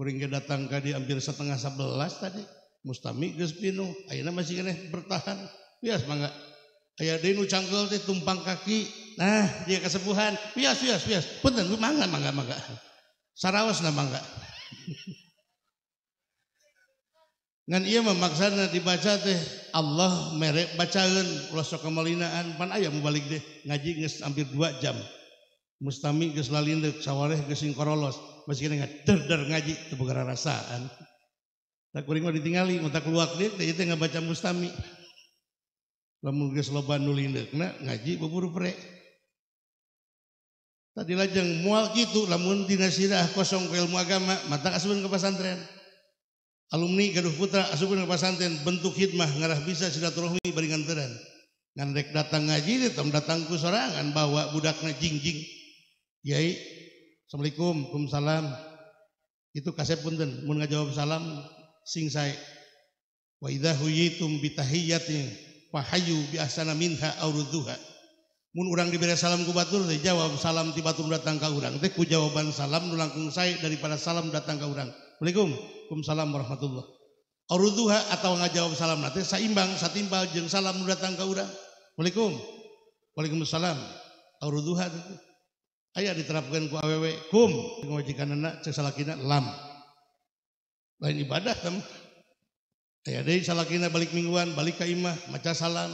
Mereka datang ke di hampir setengah sebelas tadi. Mustami geus pinu, ayeuna masih kena bertahan. Bias mangga. Aya deui nu canggel teh tumpang kaki. Nah, dia kesepuhan, Bias bias bias. Punten lu mangga mangga mangga. Sarawas na mangga. Ngan ia memaksana dibaca teh Allah merek bacaan ulah sok kemalinaan pan aya balik deh ngaji geus hampir dua jam. Mustami geus lalindek sawareh geus sing korolos masih nggak terder ngaji bukan rasaan tak kuring mau ditinggali mau tak keluar dia dia nggak baca mustami lamun geus loba nu lindeukna ngaji beburu pre tadi lajeng mual gitu lamun dina sirah kosong ke ilmu agama mata asupan ke pesantren alumni gaduh putra asupan ke pesantren bentuk hikmah ngarah bisa silaturahmi baringan teran ngan rek datang ngaji teh datang ku sorangan bawa budakna jingjing yai Assalamualaikum, Waalaikumsalam. Itu kasep punten, mun ngajawab salam sing sae. Wa idza huyitum bi tahiyyatin fahayu bi ahsana minha aw Mun urang diberi salam ku batur teh jawab salam ti batur datang ka urang teh ku jawaban salam nu langkung sae daripada salam datang ka urang. Waalaikum, Waalaikumsalam warahmatullah. Aurudhuha atau ngajawab salam nanti saimbang satimbal jeng salam datangka datang ka urang. Waalaikum. Waalaikumsalam. Aurudhuha. Ayah diterapkan ku aww kum ngajikan anak cek salakina lam. Lain ibadah tem. Ayah deh salakina balik mingguan balik ke imah maca salam.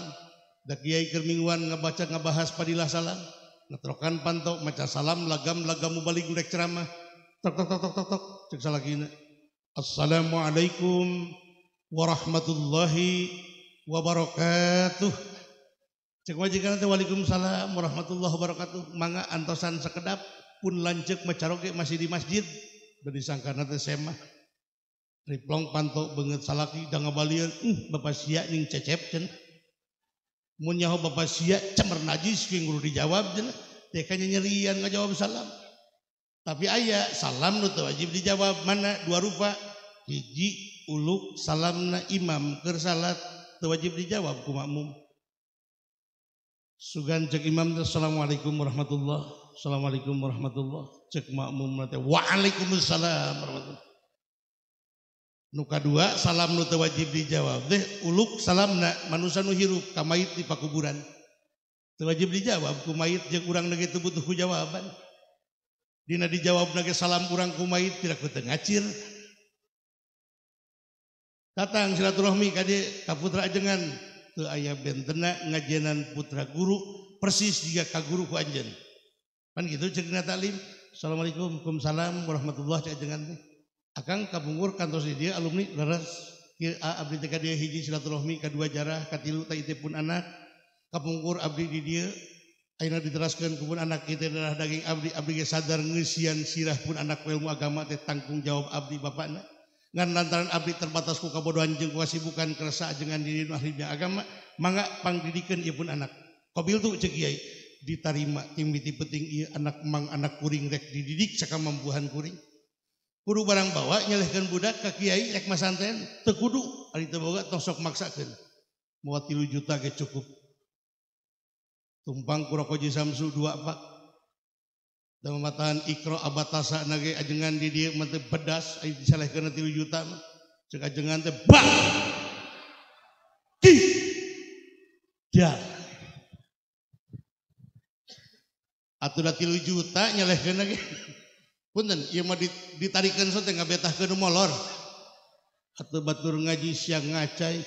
Da kiai keur mingguan ngabaca ngabahas padilah salam. ngetrokan pantau maca salam lagam lagamu balik gudek ceramah. Tok tok tok tok tok tok cek salakina. Assalamualaikum warahmatullahi wabarakatuh. Cek wajikan nanti waalaikumsalam warahmatullahi wabarakatuh. Mangga antosan sekedap pun lanjut macaroge masih di masjid. Dari sangka nanti sema. Riplong pantok banget salaki dan ngebalian. hmm, bapak siak ning cecep cenah. Mun nyaho bapak siak, cemer najis yang guru dijawab cenah. Teh nyerian ngajawab salam. Tapi ayah salam nu wajib dijawab mana dua rupa hiji uluk salamna imam kersalat, wajib dijawab kumakmum. makmum. Imam Assalamualaikum warahmatullahsalamualaikum warahmatullahkmak Waikumsaka 2 salamwajib dijawab deh salaburan terwajib dijawab kurang itu butuhaban Di dijawabga salam kurangku tidak ngacir datang silaturahmidek Kaputrangan ayah bentena ngajenan putra guru persis jika kaguru ku anjen pan gitu cegna taklim assalamualaikum waalaikumsalam warahmatullahi jangan akang kabungur kantor di dia alumni leres a abdi teka dia hiji silaturahmi kedua jarah katilu tak pun anak kabungur abdi di dia Aina diteraskan kebun anak kita darah daging abdi abdi sadar ngesian sirah pun anak ilmu agama teh tanggung jawab abdi bapaknya ngan lantaran abdi terbatas ku kabodohan jeung kasibukan kerasa dengan diri ahli agama mangga pangdidikeun ieu pun anak qabil tu cek kiai ditarima timiti penting ieu anak mang anak kuring rek dididik membuhan kuring kudu barang bawa nyalehkeun budak ka kiai rek masantren teu kudu ari teu boga tong sok maksakeun moal 3 juta ge cukup tumpang ku Rokoji Samsu dua pak dan ikro abatasa nage ajengan di dia mati pedas ayo kena tilu juta cek ajengan teh bang ki dia atau dah tilu juta kena lagi punten ia mau ditarikan so teh nggak betah ke molor atau batur ngaji siang ngacai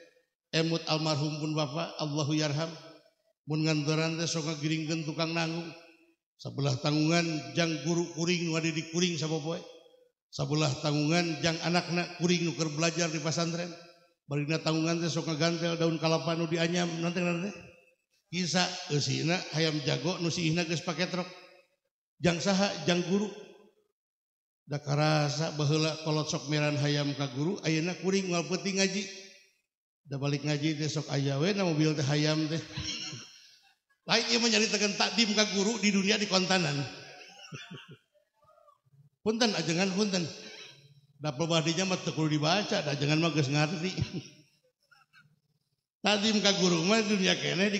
emot almarhum pun Bapak Allahu Yahamnder soka gir tukang nanggung sebelah tangganjang gurukuring wadi dikuring sab sabelah tanggungan jangan anak na kuriing nuker belajar di pasantren be tanan teh soka gan daun kalapa dianyam nanti kisa ayam jago nurokguru rasa belakkolot sokmerran hayaam ka guru aak kuring wa petih ngaji kalaubalik ngaji beok ayah mobil tehm deh menjadi te tak guru di dunia dikontanannyatekul ah, dibaca janganngerti guru ditan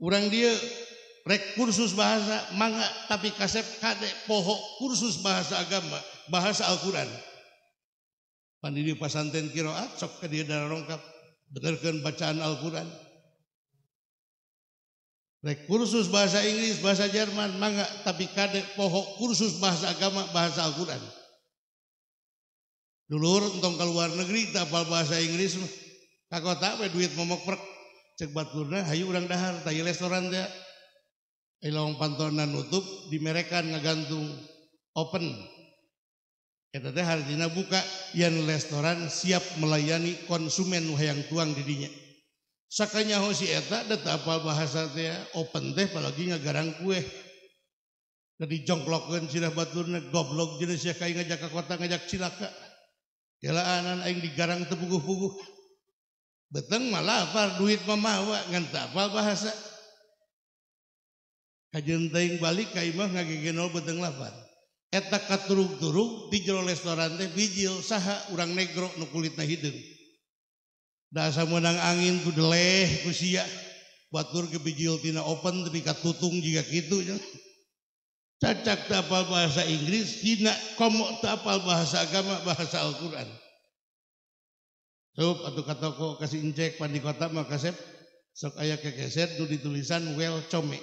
kurang diarek kursus bahasa manga tapi kasep kadek pohok kursus bahasa agama bahasa Alquran Pandiri Pasanten kiroat ke lengkap bener bacaan Alquran kursus bahasa Inggris bahasa Jerman mangga tapi kadek pohok kursus bahasa agama bahasa Alquran duluhur tong keluar negeri kapal bahasa Inggris duit ce resto pantoran nutup di merekakan ngagantung Open Kita teh ini buka yang restoran siap melayani konsumen yang tuang didinya. Sakanya ho si eta data apa bahasa teh open teh apalagi ngagarang kue. Jadi jongklokkan sirah baturna goblok jenis ya ngajak ke kota ngajak cilaka. Kelaanan aing digarang tepuguh-puguh. Beteng malah apa duit mamawa ngan apa bahasa. Kajeun balik mah imah genol beteng lapar. turugturug bij restoante bijil sah u negro nukulita hidnda menang angin kuleh kebijtina Open juga gitual bahasa Inggris komal bahasa agama bahasa Alquranko kasihk kasep ke ditulisan well comeek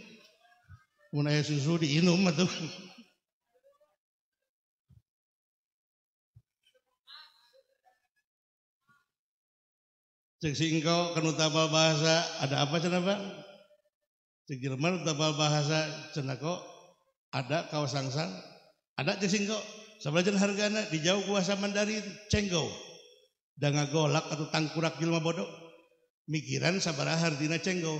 Mun aya susu diinum atuh. Cek singkau kan utama bahasa ada apa cina bang? Cek Jerman utama bahasa cina kok ada kau sangsang ada cek singkau sebelah hargana di jauh kuasa Mandarin cenggau dan golak atau tangkurak jelma bodoh mikiran sabaraha hardina cenggau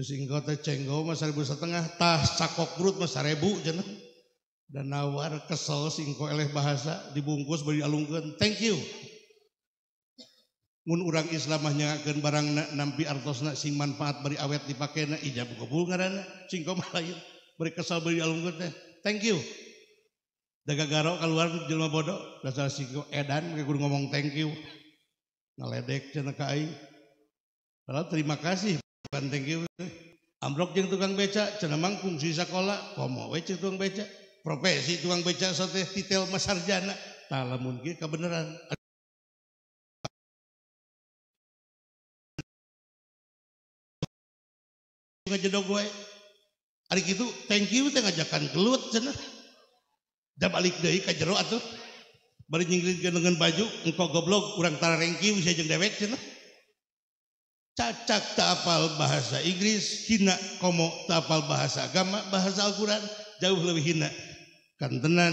Singkota teh cenggo mas seribu setengah, tah cakok perut mas seribu jeneng. Dan nawar kesel singko eleh bahasa dibungkus beri alungkan. Thank you. Mun orang Islam mah nyangakeun barang na, nampi artosna sing manfaat beri awet dipakena ijab kabul ngaranna. Singko mah lain. Beri kesel beri alungkeun Thank you. Daga garo keluar jelma bodoh. Dasar singko edan kudu ngomong thank you. Naledek cenah ka terima kasih banteng kieu amrok jeng tukang beca cenah mangkung si sakola komo we tukang beca profesi tukang beca sate titel masarjana tak lamun kebenaran. kebenaran ngajedog gue, hari itu, thank you teh ngajakan kelut cenah dah balik dari kajero jero atuh bari dengan baju engkau goblok tara tararengkiu saya jeng dewek cenah Cacak tapal bahasa Inggris, hina komo tapal bahasa agama, bahasa Al-Quran jauh lebih hina. Kantenan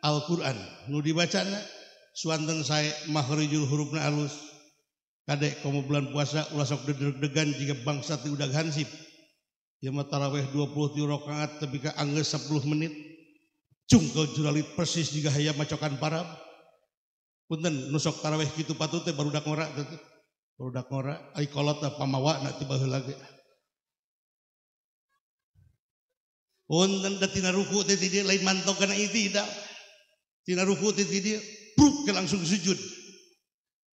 Al-Quran, nu dibacana, suanten saya mahrijul hurufna alus. Kadek komo bulan puasa, ulasok deg-degan jika bangsa ti udah hansip. Ya mah dua puluh tiro kangat tapi ke angge 10 menit. kau juralit persis jika hayam macokan parab. Punten nusok taraweh gitu patut baru dak ngorak tetep. Produk ngora, ay kolot apa mawa nak tiba lagi. Undan tina ruku titi dia lain mantau kana itu tidak. ruku titi dia, pruk ke langsung sujud.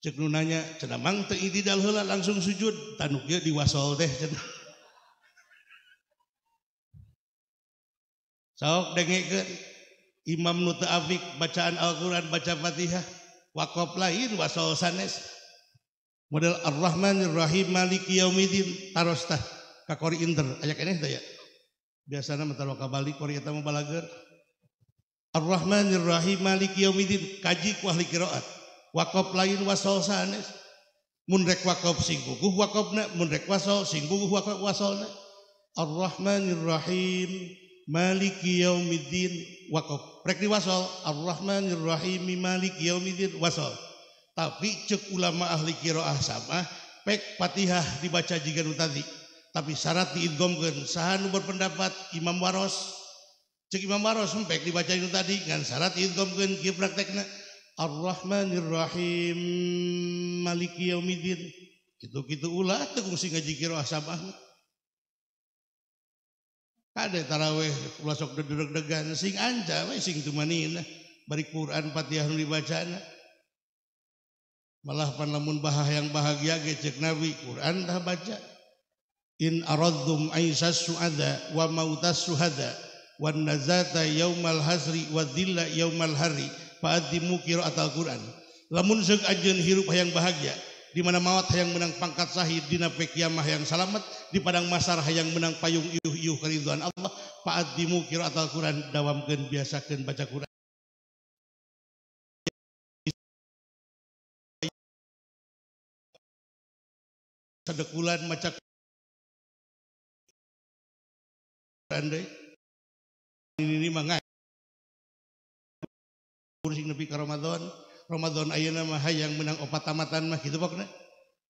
Cek nu nanya, cenah mang teu idi dal heula langsung sujud, tanuk dia diwasol teh cenah. Sok dengekeun Imam nu bacaan Al-Qur'an baca Fatihah, wakop lain wasol sanes model ar rahman ar Rahim Maliki Yaumidin tarostah ka inter aya keneh teh ya biasana mentaro ka Bali qori eta mah balager ar ar Rahim Maliki Yaumidin kaji ku ahli wakop lain wasol sanes mun rek wakop sing guguh wakopna mun rek wasol sing guguh wakop wasolna ar rahman ar Rahim Maliki Yaumidin wakop rek wasol ar rahman ar Rahim Maliki Yaumidin wasol tapi cek ulama ahli kiroah sama pek patihah dibaca jika nu tadi. Tapi syarat diidgomkan sahan berpendapat Imam Waros. Cek Imam Waros hmm, pek dibaca nu tadi ngan syarat diidgomkan kieu praktekna. Ar-Rahmanir-Rahim Maliki Yaumidin Gitu-gitu ulah tegung kungsi ngaji kiroah sama. Kada taraweh ulasok sok deg-degan sing anca sing tumanina bari Quran patihah nu dibacana. Allah panlamunbaha yang bahagia geecekk nawi Quran baca in wakir Atquran la Ajun hirup yang bahagia dimana maut yang menang pangkat Shahid dina pe kiamah yang salamet di padang masalah yang menang payung keuan Allah paat di mukir atauquran dawam ke biasa dan baca Quran sedekulan macam andai ini mangai kursi nabi ke Ramadan Ramadan ayah mah hayang menang opat tamatan mah gitu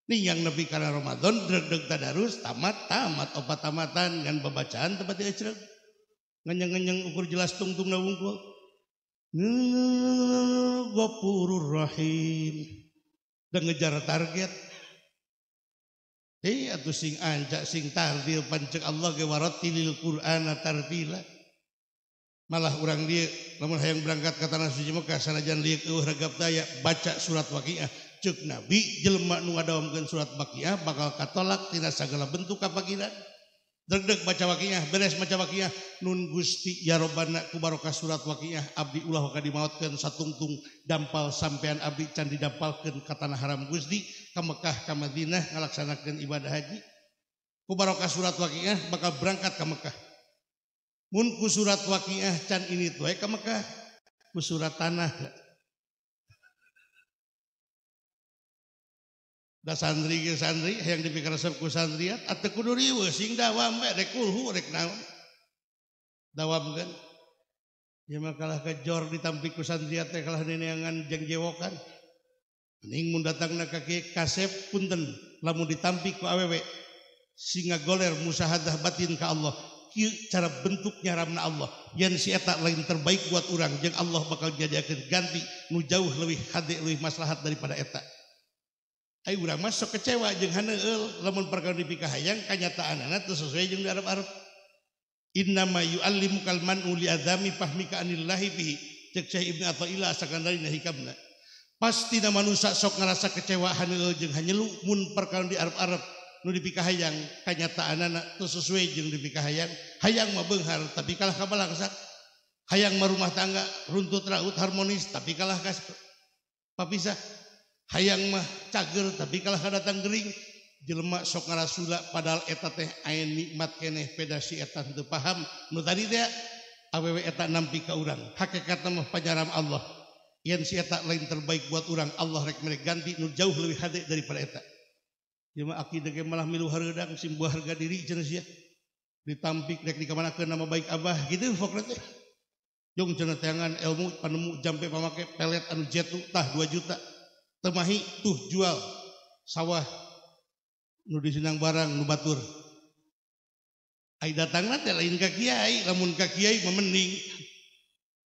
ini yang nepi karena Ramadan dredeg tadarus tamat tamat opat tamatan dengan pembacaan tempat cerah ngenyeng-ngenyeng ukur jelas tungtung wungkul Ghafurur Rahim dan ngejar target singjak eh, sing Allahqu malah kurang dia yang berangkat kata Suje Me salajan dayak baca suratwak nabi jelma suratiya bakal Katolak tidak segala bentuk apadekg bacawakah beres macawakah Nun Gusti ya robku barkah suratwakiya Abdi ulah dimawtkan satuungtung dampal sampeyan Abi can didapalkan katana haram Guzdi dan ke Mekah ke Madinah ibadah haji ku surat waqiah bakal berangkat ke Mekah mun ku surat waqiah can ini tuh eh, ke Mekah ku surat tanah da santri ge santri yang dipikir resep ku santriat atau kudu riwe sing dawam we eh, rek kulhu rek naon dawam kan ya mah kalah ke jor ku santriat teh kalah neneangan jeung jewokan Ning mun datang na kake kasep punten lamun ditampi ku awewe singa goler musahadah batin ka Allah kieu cara bentuknya nyaramna Allah yen si eta lain terbaik buat orang jeung Allah bakal jadikan ganti nu jauh leuwih hade leuwih maslahat daripada etak. Ayo urang masuk sok kecewa jeung haneul lamun perkara dipikah hayang anak teu sesuai jeng di arab Inna ma yu'allimukal man'u li adami fahmika anillahi bihi cek Syekh Ibnu Athaillah sakandari hikamna pasti nama nuak sook rasa kecewaan hanya lu perka di Arab Arab nu diika hayang kanyata anak-anak tuh sesuai lebihmikahayaian hayangmah benhar tapi kalah kaallahak hayang mau rumah tangga runtut raut harmonis tapi kalah kas Pak bisa hayang mah cager tapi kalah ada datangngering jelma so ngala padahal eta teh air nikmat keeh pedasi etan paham tadi awW kaurang hake katamahjaram Allah yang si tak lain terbaik buat orang Allah rek mereka ganti nu jauh lebih hadir daripada etak ieu akidah malah milu hareudang sim buah harga diri jenis ya ditampik rek ke nama baik abah gitu fokna Jom jong cenah tangan ilmu panemu jampe pamake pelet anu jetu tah dua juta temahi tuh jual sawah nu disinang barang nu batur aida tangan teh lain ka kiai lamun ka kiai memening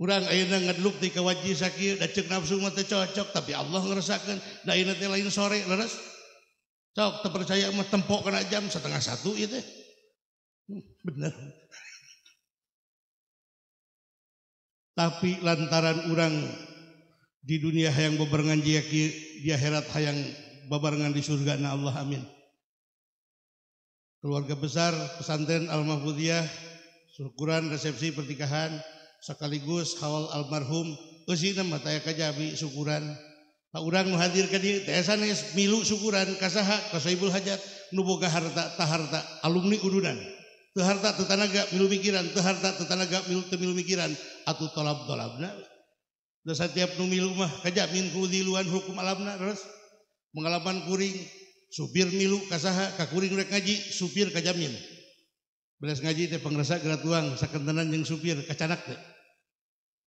Urang ayeuna ngadluk di kawaji sakit, da cek nafsu mah cocok, tapi Allah ngerasakan da ayeuna teh lain sore leres. Cok, terpercaya mah tempo kena jam setengah satu itu. Hmm, benar. Tapi lantaran urang di dunia hayang bebarengan dia di akhirat hayang bebarengan di surga na Allah amin. Keluarga besar pesantren Al Mahfudiyah syukuran resepsi pertikahan sekaligus kawal almarhum eusieuh mah taya kajabi syukuran Nah, orang hadir ke dia, teh milu syukuran kasaha kasaibul hajat nuboga harta taharta alumni kudunan. Teu harta milu mikiran, teu harta milu temilu mikiran atau tolab tolabna. Da setiap nu milu mah kajamin di diluan hukum alamna terus mengalaman kuring supir milu kasaha ka kuring rek ngaji supir kajamin. Beres ngaji teh pangrasa gratuang sakentenan yang supir kacanak teh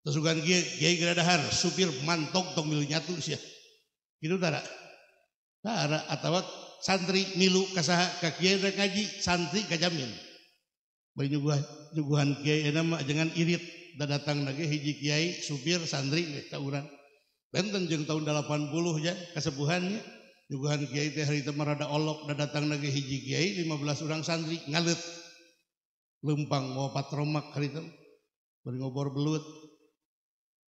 kia, kiai geradahar supir mantok tong milu nyatu sia. Itu tara. Tara atau santri milu kasaha ka kiai rek ngaji santri kajamin. Bayi nyuguhan nyuguhan kiai eta jangan irit datang lagi hiji kiai supir santri ka eh, urang. Benten jeng tahun 80 ya kasepuhannya nyuguhan kiai teh hari teh marada olok datang lagi hiji kiai 15 orang santri ngalet. Lempang mau patromak hari itu. Beri ngobor belut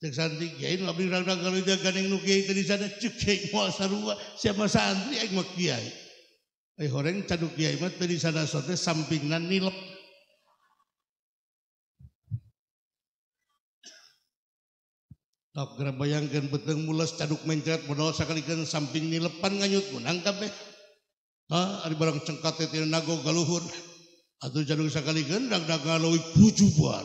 Cek santri, kiai ya nggak abdi rada kalau dia gandeng nu kiai tadi sana cek kiai mau sarua siapa santri aing mah kiai. Eh horeng cadu kiai mah tadi sana sote sampingan nilep. Tak kira bayangkan beteng mulas caduk mencret modal kan samping nilepan nganyut menang kabeh. Hah, ada barang cengkat itu nago galuhur. Atau caduk sakalikan dag-dag ngalui puju buar.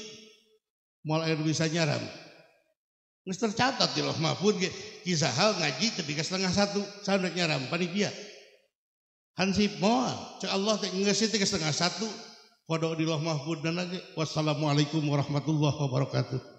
mulai bisa nyaram. Nges tercatat di loh mahfud kisah hal ngaji ketika setengah satu sampai nyaram panitia. Hansip mual, cek Allah teh ngasih tiga setengah satu kodok di loh mahfud dan lagi wassalamualaikum warahmatullahi wabarakatuh.